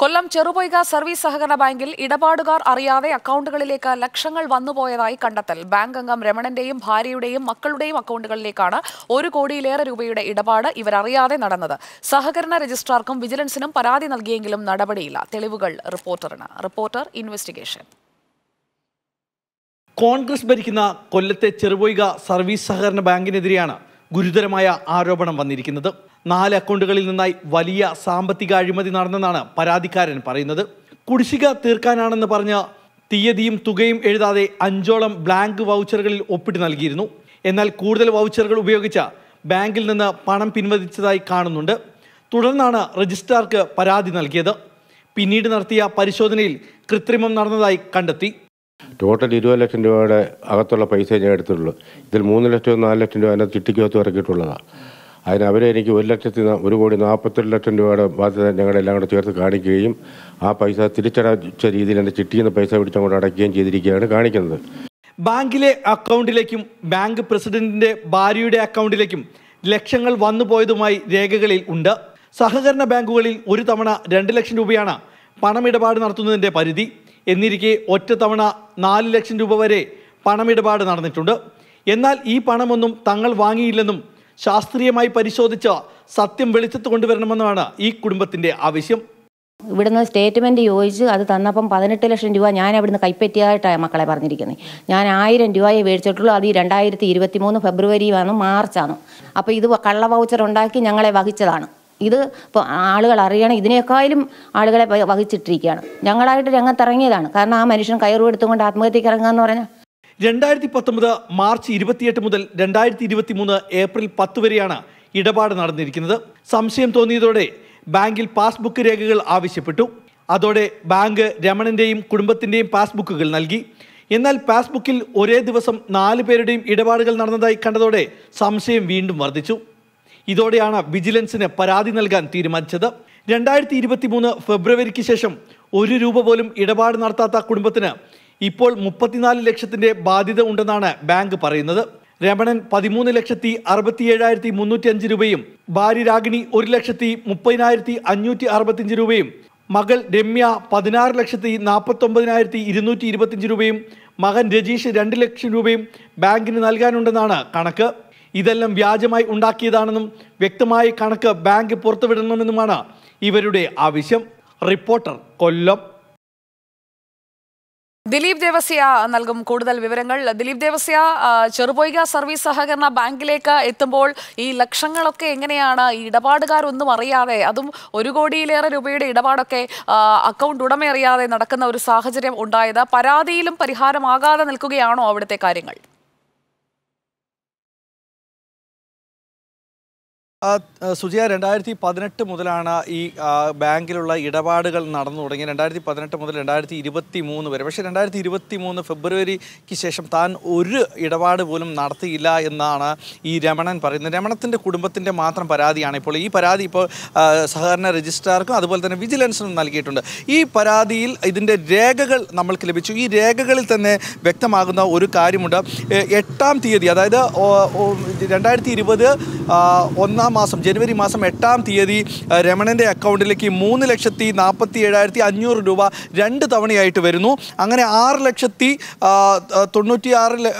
കൊല്ലം Cherupoika service സഹകരണ ബാങ്കിൽ ഇടപാടുകാർ അറിയാതെ അക്കൗണ്ടുകളിലേക്ക് ലക്ഷങ്ങൾ വന്നുപോയതായി കണ്ടെത്തൽ ബാങ്ക് അംഗം രമണന്റെയും ഭാര്യയുടെയും മക്കളുടെയും അക്കൗണ്ടുകളിലേക്കാണ് ഒരു കോടിയിലേറെ രൂപയുടെ ഇടപാട് ഇവരറിയാതെ നടന്നത് സഹകരണ രജിസ്ട്രാർക്കും വിജിലൻസിനും പരാതി നൽകിയെങ്കിലും നടപടിയില്ല തെളിവുകൾ റിപ്പോർട്ടറിന് റിപ്പോർട്ടർ ഇൻവെസ്റ്റിഗേഷൻ കോൺഗ്രസ് ഭരിക്കുന്ന കൊല്ലത്തെ ചെറുപൊയ്ക സർവീസ് സഹകരണ ബാങ്കിനെതിരെയാണ് ഗുരുതരമായ ആരോപണം വന്നിരിക്കുന്നത് നാല് അക്കൗണ്ടുകളിൽ നിന്നായി വലിയ സാമ്പത്തിക അഴിമതി നടന്നെന്നാണ് പരാതിക്കാരൻ പറയുന്നത് കുടിശ്ശിക തീർക്കാനാണെന്ന് പറഞ്ഞ തീയതിയും തുകയും എഴുതാതെ അഞ്ചോളം ബ്ലാങ്ക് വൗച്ചറുകളിൽ ഒപ്പിട്ട് നൽകിയിരുന്നു എന്നാൽ കൂടുതൽ വൗച്ചറുകൾ ഉപയോഗിച്ച ബാങ്കിൽ നിന്ന് പണം പിൻവലിച്ചതായി കാണുന്നുണ്ട് തുടർന്നാണ് രജിസ്ട്രാർക്ക് പരാതി നൽകിയത് പിന്നീട് നടത്തിയ പരിശോധനയിൽ കൃത്രിമം നടന്നതായി കണ്ടെത്തി ടോട്ടൽ ഇരുപത് ലക്ഷം രൂപയുടെ അകത്തുള്ള പൈസ ഞാൻ എടുത്തിട്ടുള്ളൂ ഇതിൽ മൂന്ന് ലക്ഷം നാല് ലക്ഷം രൂപ അതിനകത്ത് ചിട്ടിക്കകത്ത് ഇറക്കിയിട്ടുള്ളതാണ് അതിന് അവരെ എനിക്ക് ഒരു ലക്ഷത്തി ഒരു കോടി നാൽപ്പത്തെട്ട് ലക്ഷം രൂപയുടെ ബാധ്യത ഞങ്ങളെല്ലാം കൂടെ ചേർത്ത് കാണിക്കുകയും ആ പൈസ തിരിച്ചടച്ച രീതിയിൽ എൻ്റെ ചിട്ടിയിൽ നിന്ന് പൈസ പിടിച്ചങ്ങോട്ട് അടയ്ക്കുകയും ചെയ്തിരിക്കുകയാണ് കാണിക്കുന്നത് ബാങ്കിലെ അക്കൗണ്ടിലേക്കും ബാങ്ക് പ്രസിഡന്റിന്റെ ഭാര്യയുടെ അക്കൗണ്ടിലേക്കും ലക്ഷങ്ങൾ വന്നു പോയതുമായി രേഖകളിൽ ഉണ്ട് സഹകരണ ബാങ്കുകളിൽ ഒരു തവണ രണ്ട് ലക്ഷം രൂപയാണ് പണമിടപാട് നടത്തുന്നതിൻ്റെ പരിധി എന്നിരിക്കെ ഒറ്റ തവണ നാല് ലക്ഷം രൂപ വരെ പണമിടപാട് നടന്നിട്ടുണ്ട് എന്നാൽ ഈ പണമൊന്നും തങ്ങൾ വാങ്ങിയില്ലെന്നും ശാസ്ത്രീയമായി പരിശോധിച്ച് സത്യം വെളിച്ചത്ത് കൊണ്ടുവരണമെന്നാണ് ഈ കുടുംബത്തിന്റെ ആവശ്യം ഇവിടുന്ന് സ്റ്റേറ്റ്മെൻറ്റ് ചോദിച്ച് അത് തന്നപ്പം പതിനെട്ട് ലക്ഷം രൂപ ഞാൻ അവിടുന്ന് കൈപ്പറ്റിയതായിട്ടാണ് മക്കളെ പറഞ്ഞിരിക്കുന്നത് ഞാൻ ആയിരം രൂപയെ മേടിച്ചിട്ടുള്ളൂ അത് ഈ രണ്ടായിരത്തി ഇരുപത്തി മൂന്ന് ഫെബ്രുവരിയാണ് മാർച്ചാണ് അപ്പോൾ ഇത് കള്ള വൗച്ചർ ഉണ്ടാക്കി ഞങ്ങളെ വഹിച്ചതാണ് ഇത് ഇപ്പോൾ ആളുകൾ അറിയണം ഇതിനേക്കാളും ആളുകളെ വഹിച്ചിട്ടിരിക്കുകയാണ് ഞങ്ങളായിട്ട് രംഗത്തിറങ്ങിയതാണ് കാരണം ആ മനുഷ്യൻ കയറും എടുത്തുകൊണ്ട് ആത്മഹത്യക്ക് ഇറങ്ങുക എന്ന് പറഞ്ഞാൽ രണ്ടായിരത്തി പത്തൊമ്പത് മാർച്ച് ഇരുപത്തിയെട്ട് മുതൽ രണ്ടായിരത്തി ഇരുപത്തി മൂന്ന് ഏപ്രിൽ പത്ത് വരെയാണ് ഇടപാട് നടന്നിരിക്കുന്നത് സംശയം തോന്നിയതോടെ ബാങ്കിൽ പാസ്ബുക്ക് രേഖകൾ ആവശ്യപ്പെട്ടു അതോടെ ബാങ്ക് രമണന്റെയും കുടുംബത്തിന്റെയും പാസ്ബുക്കുകൾ നൽകി എന്നാൽ പാസ്ബുക്കിൽ ഒരേ ദിവസം നാല് പേരുടെയും ഇടപാടുകൾ നടന്നതായി കണ്ടതോടെ സംശയം വീണ്ടും വർദ്ധിച്ചു ഇതോടെയാണ് വിജിലൻസിന് പരാതി നൽകാൻ തീരുമാനിച്ചത് രണ്ടായിരത്തി ഇരുപത്തി മൂന്ന് ഫെബ്രുവരിക്ക് ശേഷം ഒരു രൂപ പോലും ഇടപാട് നടത്താത്ത കുടുംബത്തിന് ഇപ്പോൾ മുപ്പത്തിനാല് ലക്ഷത്തിന്റെ ബാധ്യത ഉണ്ടെന്നാണ് ബാങ്ക് പറയുന്നത് രമണൻ പതിമൂന്ന് ലക്ഷത്തി അറുപത്തി ഏഴായിരത്തി മുന്നൂറ്റി അഞ്ച് രൂപയും ഭാര്യ രാഗിണി ഒരു ലക്ഷത്തി മുപ്പതിനായിരത്തി അഞ്ഞൂറ്റി അറുപത്തിയഞ്ച് രൂപയും മകൾ രമ്യ പതിനാറ് ലക്ഷത്തി നാൽപ്പത്തൊമ്പതിനായിരത്തി ഇരുന്നൂറ്റി ഇരുപത്തിയഞ്ച് രൂപയും മകൻ രജീഷ് രണ്ട് ലക്ഷം രൂപയും ബാങ്കിന് നൽകാനുണ്ടെന്നാണ് കണക്ക് ഇതെല്ലാം വ്യാജമായി ഉണ്ടാക്കിയതാണെന്നും വ്യക്തമായ കണക്ക് ബാങ്ക് പുറത്തുവിടണമെന്നുമാണ് ഇവരുടെ ആവശ്യം റിപ്പോർട്ടർ കൊല്ലം ദിലീപ് ദേവസ്യ നൽകും കൂടുതൽ വിവരങ്ങൾ ദിലീപ് ദേവസ്യ ചെറുപോയിക സർവീസ് സഹകരണ ബാങ്കിലേക്ക് എത്തുമ്പോൾ ഈ ലക്ഷങ്ങളൊക്കെ എങ്ങനെയാണ് ഈ ഇടപാടുകാരൊന്നും അറിയാതെ അതും ഒരു കോടിയിലേറെ രൂപയുടെ ഇടപാടൊക്കെ അക്കൗണ്ട് ഉടമ അറിയാതെ നടക്കുന്ന ഒരു സാഹചര്യം ഉണ്ടായത് പരാതിയിലും പരിഹാരമാകാതെ നിൽക്കുകയാണോ അവിടുത്തെ കാര്യങ്ങൾ സുജിയ രണ്ടായിരത്തി പതിനെട്ട് മുതലാണ് ഈ ബാങ്കിലുള്ള ഇടപാടുകൾ നടന്നു തുടങ്ങി രണ്ടായിരത്തി പതിനെട്ട് മുതൽ രണ്ടായിരത്തി ഇരുപത്തി മൂന്ന് വരെ പക്ഷേ രണ്ടായിരത്തി ഇരുപത്തി മൂന്ന് ഫെബ്രുവരിക്ക് ശേഷം താൻ ഒരു ഇടപാട് പോലും നടത്തിയില്ല എന്നാണ് ഈ രമണൻ പറയുന്നത് രമണത്തിൻ്റെ കുടുംബത്തിൻ്റെ മാത്രം പരാതിയാണ് ഇപ്പോൾ ഈ പരാതി ഇപ്പോൾ സഹകരണ രജിസ്ട്രാർക്കും അതുപോലെ തന്നെ വിജിലൻസിനും നൽകിയിട്ടുണ്ട് ഈ പരാതിയിൽ ഇതിൻ്റെ രേഖകൾ നമ്മൾക്ക് ലഭിച്ചു ഈ രേഖകളിൽ തന്നെ വ്യക്തമാകുന്ന ഒരു കാര്യമുണ്ട് എട്ടാം തീയതി അതായത് രണ്ടായിരത്തി ഇരുപത് ഒന്നാം ആ മാസം ജനുവരി മാസം എട്ടാം തീയതി രമണൻ്റെ അക്കൗണ്ടിലേക്ക് മൂന്ന് ലക്ഷത്തി നാൽപ്പത്തി ഏഴായിരത്തി അഞ്ഞൂറ് രൂപ രണ്ട് തവണയായിട്ട് വരുന്നു അങ്ങനെ ആറ് ലക്ഷത്തി തൊണ്ണൂറ്റി ആറ്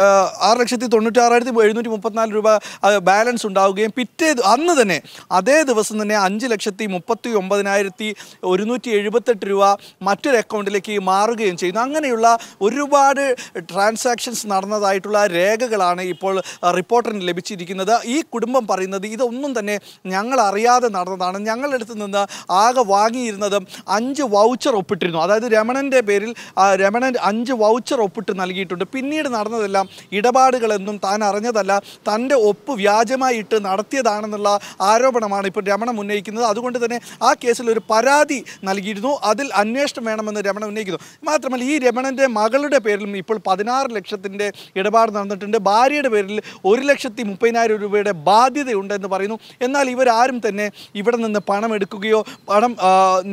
ആറ് ലക്ഷത്തി തൊണ്ണൂറ്റി ആറായിരത്തി എഴുന്നൂറ്റി മുപ്പത്തിനാല് രൂപ ബാലൻസ് ഉണ്ടാവുകയും പിറ്റേ അന്ന് തന്നെ അതേ ദിവസം തന്നെ അഞ്ച് ലക്ഷത്തി മുപ്പത്തി ഒമ്പതിനായിരത്തി ഒരുന്നൂറ്റി എഴുപത്തെട്ട് രൂപ മറ്റൊരു അക്കൗണ്ടിലേക്ക് മാറുകയും ചെയ്യുന്നു അങ്ങനെയുള്ള ഒരുപാട് ട്രാൻസാക്ഷൻസ് നടന്നതായിട്ടുള്ള രേഖകളാണ് ഇപ്പോൾ റിപ്പോർട്ടറിന് ലഭിച്ചിരിക്കുന്നത് ഈ കുടുംബം പറയുന്നത് ഇതൊന്നും തന്നെ ഞങ്ങൾ അറിയാതെ നടന്നതാണ് ഞങ്ങളുടെ അടുത്ത് നിന്ന് ആകെ വാങ്ങിയിരുന്നത് അഞ്ച് വൗച്ചർ ഒപ്പിട്ടിരുന്നു അതായത് രമണൻ്റെ പേരിൽ രമണൻ അഞ്ച് വൗച്ചർ ഒപ്പിട്ട് നൽകിയിട്ടുണ്ട് പിന്നീട് നടന്നതെല്ലാം ഇടപാടുകളെന്നും താൻ അറിഞ്ഞതല്ല തൻ്റെ ഒപ്പ് വ്യാജമായിട്ട് നടത്തിയതാണെന്നുള്ള ആരോപണമാണ് ഇപ്പോൾ രമണൻ ഉന്നയിക്കുന്നത് അതുകൊണ്ട് തന്നെ ആ കേസിൽ ഒരു പരാതി നൽകിയിരുന്നു അതിൽ അന്വേഷണം വേണമെന്ന് രമണൻ ഉന്നയിക്കുന്നു മാത്രമല്ല ഈ രമണൻ്റെ മകളുടെ പേരിലും ഇപ്പോൾ പതിനാറ് ലക്ഷത്തിൻ്റെ ഇടപാട് നടന്നിട്ടുണ്ട് ഭാര്യയുടെ പേരിൽ ഒരു ലക്ഷത്തി മുപ്പതിനായിരം രൂപയുടെ ബാധ്യതയുണ്ടെന്ന് പറയുന്നു എന്നാൽ ഇവരാരും തന്നെ ഇവിടെ നിന്ന് പണം എടുക്കുകയോ പണം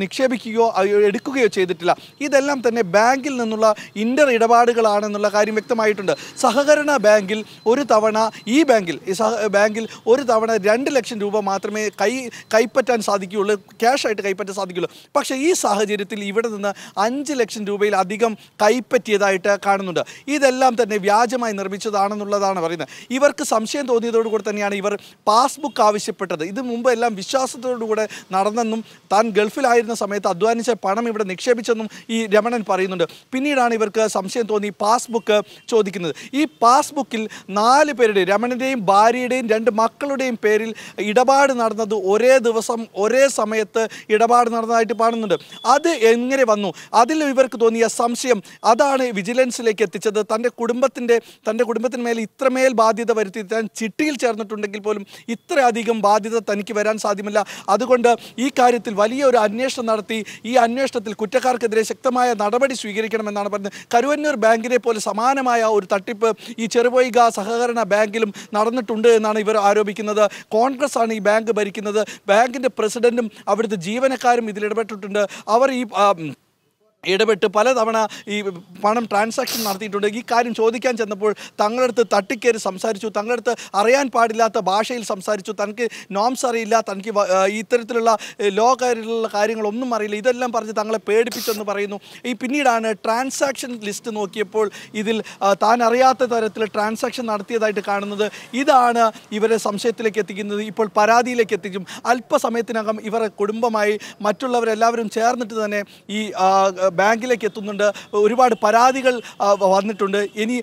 നിക്ഷേപിക്കുകയോ എടുക്കുകയോ ചെയ്തിട്ടില്ല ഇതെല്ലാം തന്നെ ബാങ്കിൽ നിന്നുള്ള ഇൻ്റർ ഇടപാടുകളാണെന്നുള്ള കാര്യം വ്യക്തമായിട്ടുണ്ട് സഹകരണ ബാങ്കിൽ ഒരു തവണ ഈ ബാങ്കിൽ ഈ ബാങ്കിൽ ഒരു തവണ രണ്ട് ലക്ഷം രൂപ മാത്രമേ കൈ കൈപ്പറ്റാൻ സാധിക്കുകയുള്ളൂ ക്യാഷായിട്ട് കൈപ്പറ്റാൻ സാധിക്കുകയുള്ളൂ പക്ഷേ ഈ സാഹചര്യത്തിൽ ഇവിടെ നിന്ന് അഞ്ച് ലക്ഷം രൂപയിൽ അധികം കൈപ്പറ്റിയതായിട്ട് കാണുന്നുണ്ട് ഇതെല്ലാം തന്നെ വ്യാജമായി നിർമ്മിച്ചതാണെന്നുള്ളതാണ് പറയുന്നത് ഇവർക്ക് സംശയം തോന്നിയതോടുകൂടി തന്നെയാണ് ഇവർ പാസ്ബുക്ക് ആവശ്യം ആവശ്യപ്പെട്ടത് ഇത് മുമ്പ് എല്ലാം വിശ്വാസത്തോടുകൂടെ നടന്നെന്നും താൻ ഗൾഫിലായിരുന്ന സമയത്ത് അധ്വാനിച്ച പണം ഇവിടെ നിക്ഷേപിച്ചെന്നും ഈ രമണൻ പറയുന്നുണ്ട് പിന്നീടാണ് ഇവർക്ക് സംശയം തോന്നി പാസ്ബുക്ക് ചോദിക്കുന്നത് ഈ പാസ്ബുക്കിൽ നാല് പേരുടെ രമണൻ്റെയും ഭാര്യയുടെയും രണ്ട് മക്കളുടെയും പേരിൽ ഇടപാട് നടന്നത് ഒരേ ദിവസം ഒരേ സമയത്ത് ഇടപാട് നടന്നതായിട്ട് കാണുന്നുണ്ട് അത് എങ്ങനെ വന്നു അതിൽ ഇവർക്ക് തോന്നിയ സംശയം അതാണ് വിജിലൻസിലേക്ക് എത്തിച്ചത് തൻ്റെ കുടുംബത്തിൻ്റെ തൻ്റെ കുടുംബത്തിന് മേലെ ഇത്രമേൽ ബാധ്യത വരുത്തി താൻ ചിട്ടിയിൽ ചേർന്നിട്ടുണ്ടെങ്കിൽ പോലും ഇത്രയധികം അടക്കം ബാധ്യത തനിക്ക് വരാൻ സാധ്യമല്ല അതുകൊണ്ട് ഈ കാര്യത്തിൽ വലിയ ഒരു അന്വേഷണം നടത്തി ഈ അന്വേഷണത്തിൽ കുറ്റക്കാർക്കെതിരെ ശക്തമായ നടപടി സ്വീകരിക്കണമെന്നാണ് പറഞ്ഞത് കരുവന്നൂർ ബാങ്കിനെ പോലെ സമാനമായ ഒരു തട്ടിപ്പ് ഈ ചെറുപൊയ്ക സഹകരണ ബാങ്കിലും നടന്നിട്ടുണ്ട് എന്നാണ് ഇവർ ആരോപിക്കുന്നത് കോൺഗ്രസ് ആണ് ഈ ബാങ്ക് ഭരിക്കുന്നത് ബാങ്കിൻ്റെ പ്രസിഡൻറ്റും അവിടുത്തെ ജീവനക്കാരും ഇതിലിടപെട്ടിട്ടുണ്ട് അവർ ഈ ഇടപെട്ട് പലതവണ ഈ പണം ട്രാൻസാക്ഷൻ നടത്തിയിട്ടുണ്ട് ഈ കാര്യം ചോദിക്കാൻ ചെന്നപ്പോൾ തങ്ങളടുത്ത് തട്ടിക്കയറി സംസാരിച്ചു തങ്ങളടുത്ത് അറിയാൻ പാടില്ലാത്ത ഭാഷയിൽ സംസാരിച്ചു തനിക്ക് നോംസ് അറിയില്ല തനിക്ക് ഇത്തരത്തിലുള്ള ലോ കാര്യത്തിലുള്ള കാര്യങ്ങളൊന്നും അറിയില്ല ഇതെല്ലാം പറഞ്ഞ് തങ്ങളെ പേടിപ്പിച്ചെന്ന് പറയുന്നു ഈ പിന്നീടാണ് ട്രാൻസാക്ഷൻ ലിസ്റ്റ് നോക്കിയപ്പോൾ ഇതിൽ താൻ അറിയാത്ത തരത്തിൽ ട്രാൻസാക്ഷൻ നടത്തിയതായിട്ട് കാണുന്നത് ഇതാണ് ഇവരെ സംശയത്തിലേക്ക് എത്തിക്കുന്നത് ഇപ്പോൾ പരാതിയിലേക്ക് എത്തിക്കും അല്പസമയത്തിനകം ഇവരുടെ കുടുംബമായി മറ്റുള്ളവരെല്ലാവരും ചേർന്നിട്ട് തന്നെ ഈ ബാങ്കിലേക്ക് എത്തുന്നുണ്ട് ഒരുപാട് പരാതികൾ വന്നിട്ടുണ്ട് ഇനി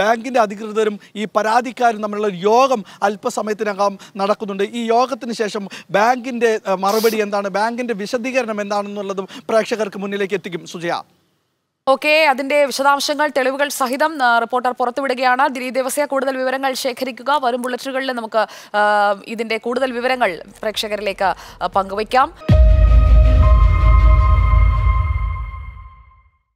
ബാങ്കിൻ്റെ അധികൃതരും ഈ പരാതിക്കാരും തമ്മിലുള്ള യോഗം അല്പസമയത്തിനകം നടക്കുന്നുണ്ട് ഈ യോഗത്തിന് ശേഷം ബാങ്കിൻ്റെ മറുപടി എന്താണ് ബാങ്കിൻ്റെ വിശദീകരണം എന്താണെന്നുള്ളതും പ്രേക്ഷകർക്ക് മുന്നിലേക്ക് എത്തിക്കും സുജയ ഓക്കെ അതിന്റെ വിശദാംശങ്ങൾ തെളിവുകൾ സഹിതം റിപ്പോർട്ടർ പുറത്തുവിടുകയാണ് ദിലീപ് ദേവസ്യ കൂടുതൽ വിവരങ്ങൾ ശേഖരിക്കുക വരും ബുള്ളറ്റുകളിൽ നമുക്ക് ഇതിന്റെ കൂടുതൽ വിവരങ്ങൾ പ്രേക്ഷകരിലേക്ക് പങ്കുവയ്ക്കാം